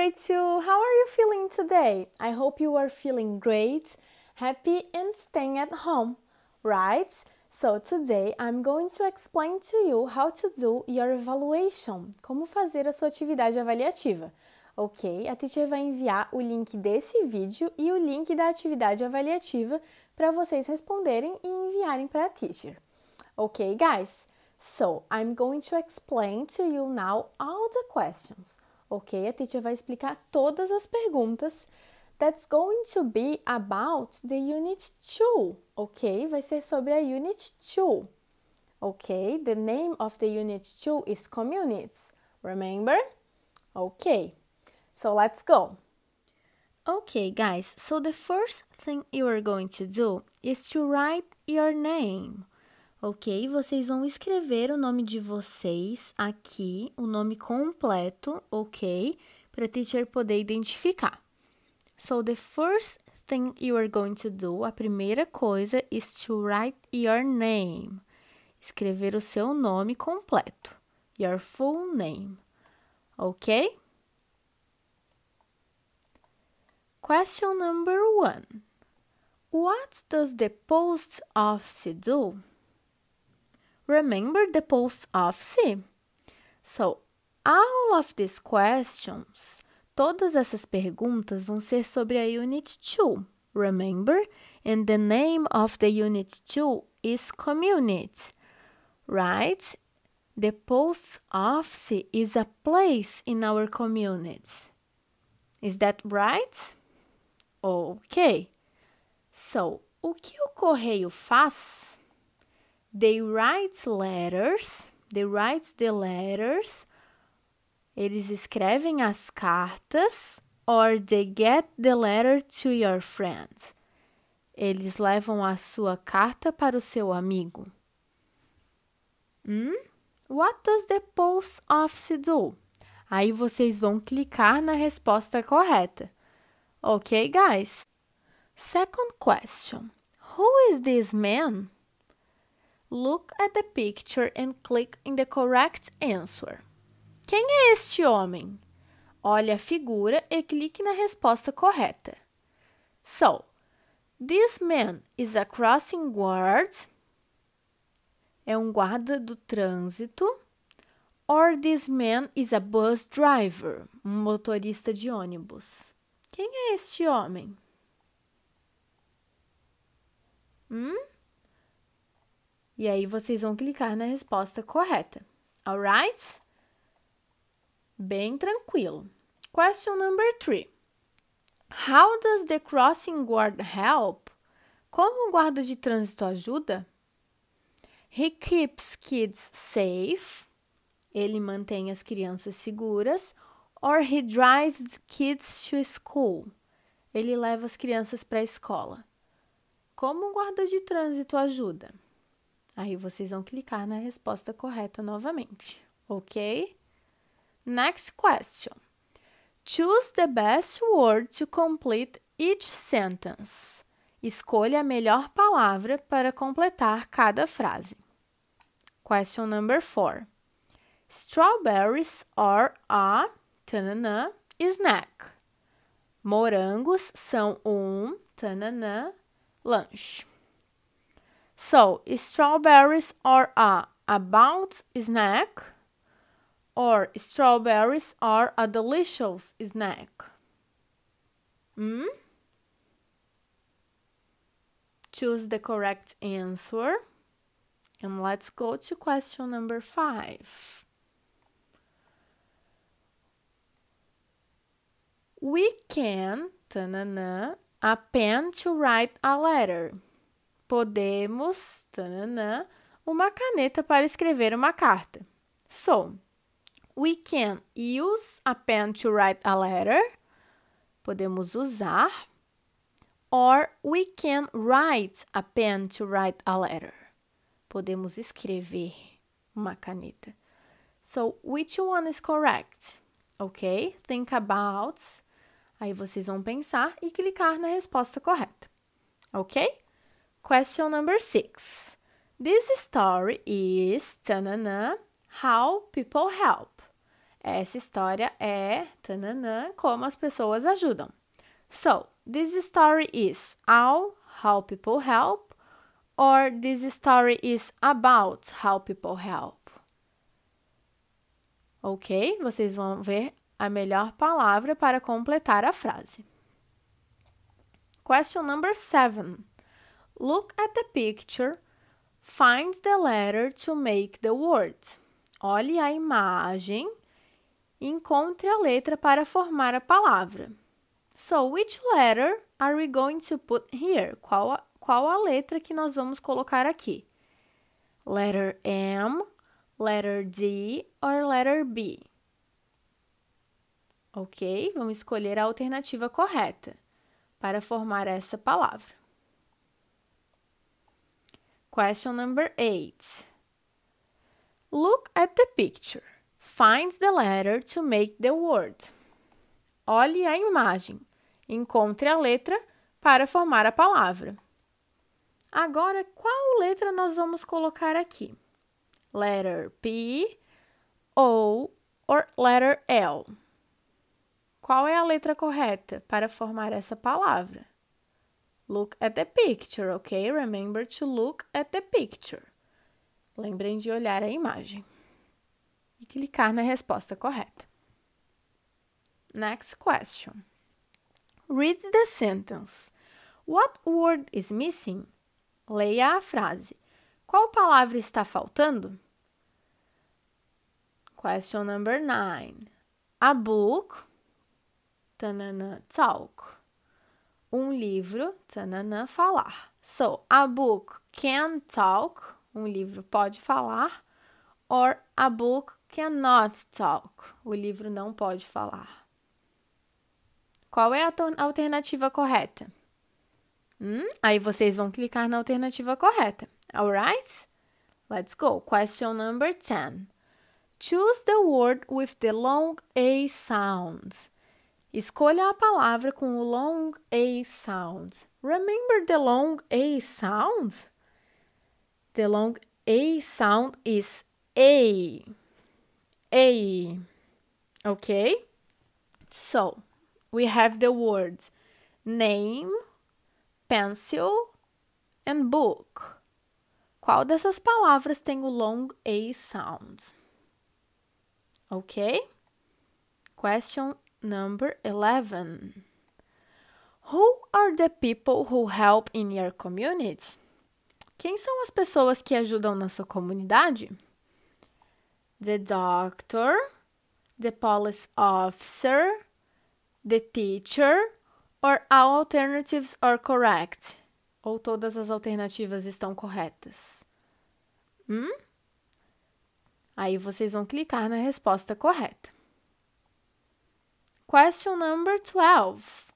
Great, 2 How are you feeling today? I hope you are feeling great, happy, and staying at home, right? So today I'm going to explain to you how to do your evaluation, como fazer a sua atividade avaliativa. Ok? A teacher vai enviar o link desse vídeo e o link da atividade avaliativa para vocês responderem e enviarem para a teacher. Ok, guys? So I'm going to explain to you now all the questions. ok? A teacher vai explicar todas as perguntas. That's going to be about the unit 2, ok? Vai ser sobre a unit 2, ok? The name of the unit 2 is communities, remember? Ok, so let's go. Okay, guys, so the first thing you are going to do is to write your name. ok? Vocês vão escrever o nome de vocês aqui, o nome completo, ok? Para a teacher poder identificar. So, the first thing you are going to do, a primeira coisa, is to write your name. Escrever o seu nome completo. Your full name. Ok? Question number one. What does the post office do? remember the post of So, all of these questions, todas essas perguntas vão ser sobre a Unit 2, remember? And the name of the Unit 2 is Community, right? The post office is a place in our community. Is that right? Ok. So, o que o correio faz? They write letters. They write the letters. Eles escrevem as cartas. Or they get the letter to your friend. Eles levam a sua carta para o seu amigo. Hmm? What does the post office do? Aí vocês vão clicar na resposta correta. Ok, guys? Second question. Who is this man? Look at the picture and click in the correct answer. Quem é este homem? Olhe a figura e clique na resposta correta. So, this man is a crossing guard. É um guarda do trânsito. Or this man is a bus driver, um motorista de ônibus. Quem é este homem? Hum? E aí vocês vão clicar na resposta correta. Alright? Bem tranquilo. Question number three. How does the crossing guard help? Como o guarda de trânsito ajuda? He keeps kids safe. Ele mantém as crianças seguras. Or he drives the kids to school. Ele leva as crianças para a escola. Como o guarda de trânsito ajuda? Aí vocês vão clicar na resposta correta novamente, ok? Next question. Choose the best word to complete each sentence. Escolha a melhor palavra para completar cada frase. Question number four. Strawberries are a tanana, snack. Morangos são um tanana, lanche. So, strawberries are a about snack or strawberries are a delicious snack. Hmm. Choose the correct answer. And let's go to question number five. We can, ta -na -na, a pen to write a letter. podemos tanana, uma caneta para escrever uma carta. So, we can use a pen to write a letter. Podemos usar. Or we can write a pen to write a letter. Podemos escrever uma caneta. So, which one is correct? Ok? Think about. Aí vocês vão pensar e clicar na resposta correta. Ok? Question number six. This story is tanana, how people help. Essa história é tanana, como as pessoas ajudam. So, this story is how how people help or this story is about how people help. OK? Vocês vão ver a melhor palavra para completar a frase. Question number seven. Look at the picture. Find the letter to make the word. Olhe a imagem. Encontre a letra para formar a palavra. So, which letter are we going to put here? Qual a, qual a letra que nós vamos colocar aqui? Letter M, letter D or letter B? Ok, vamos escolher a alternativa correta para formar essa palavra. Question number eight. Look at the picture. Find the letter to make the word. Olhe a imagem. Encontre a letra para formar a palavra. Agora, qual letra nós vamos colocar aqui? Letter P, O or letter L? Qual é a letra correta para formar essa palavra? Look at the picture, ok? Remember to look at the picture. Lembrem de olhar a imagem e clicar na resposta correta. Next question. Read the sentence. What word is missing? Leia a frase. Qual palavra está faltando? Question number nine. A book. Tanana, talk um livro, tananã, falar. So, a book can talk, um livro pode falar, or a book cannot talk, o livro não pode falar. Qual é a alternativa correta? Hum? Aí vocês vão clicar na alternativa correta, alright? Let's go. Question number 10. Choose the word with the long A sound. Escolha a palavra com o long A sound. Remember the long A sound? The long A sound is A. A. Okay? So, we have the words name, pencil and book. Qual dessas palavras tem o long A sound? Ok? Question Number 11. Who are the people who help in your community? Quem são as pessoas que ajudam na sua comunidade? The doctor, the police officer, the teacher, or all alternatives are correct? Ou todas as alternativas estão corretas? Hum? Aí vocês vão clicar na resposta correta. Question number 12.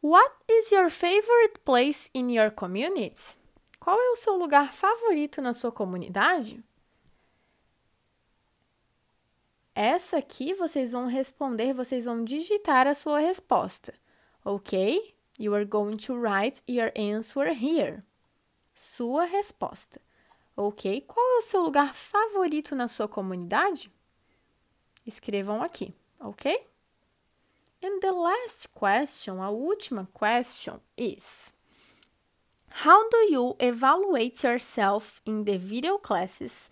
What is your favorite place in your community? Qual é o seu lugar favorito na sua comunidade? Essa aqui vocês vão responder, vocês vão digitar a sua resposta. Ok? You are going to write your answer here. Sua resposta. Ok? Qual é o seu lugar favorito na sua comunidade? Escrevam aqui, ok? And the last question, a última question is How do you evaluate yourself in the video classes,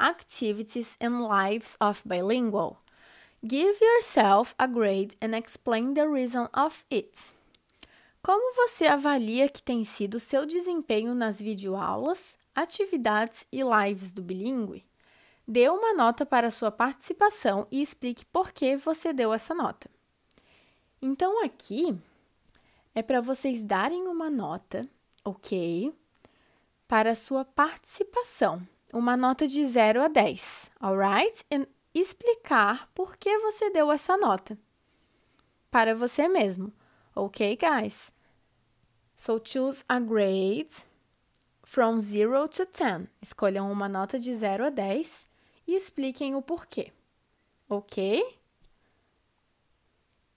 activities and lives of bilingual? Give yourself a grade and explain the reason of it. Como você avalia que tem sido seu desempenho nas videoaulas, atividades e lives do bilíngue? Dê uma nota para sua participação e explique por que você deu essa nota. Então aqui é para vocês darem uma nota, ok? Para a sua participação, uma nota de 0 a 10, alright? E explicar por que você deu essa nota para você mesmo, ok, guys? So choose a grade from 0 to 10. Escolham uma nota de 0 a 10 e expliquem o porquê, ok?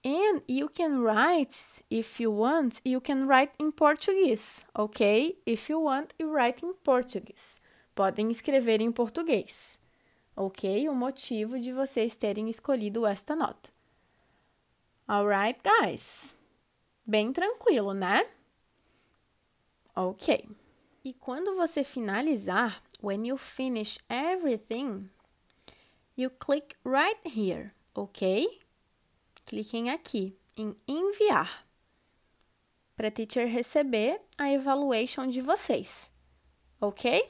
And you can write, if you want, you can write in Portuguese, ok? If you want, you write in Portuguese. Podem escrever em português, ok? O motivo de vocês terem escolhido esta nota. Alright, guys? Bem tranquilo, né? Ok. E quando você finalizar, when you finish everything, you click right here, ok? Cliquem aqui em enviar para a teacher receber a evaluation de vocês. OK?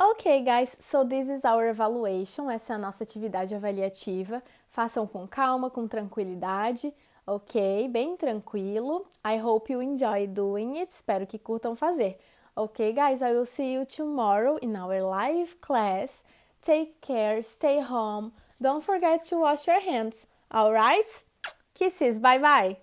Ok, guys, so this is our evaluation. Essa é a nossa atividade avaliativa. Façam com calma, com tranquilidade, ok? Bem tranquilo. I hope you enjoy doing it. Espero que curtam fazer. Ok, guys, I will see you tomorrow in our live class. Take care, stay home. Don't forget to wash your hands. All right? Kisses. Bye-bye.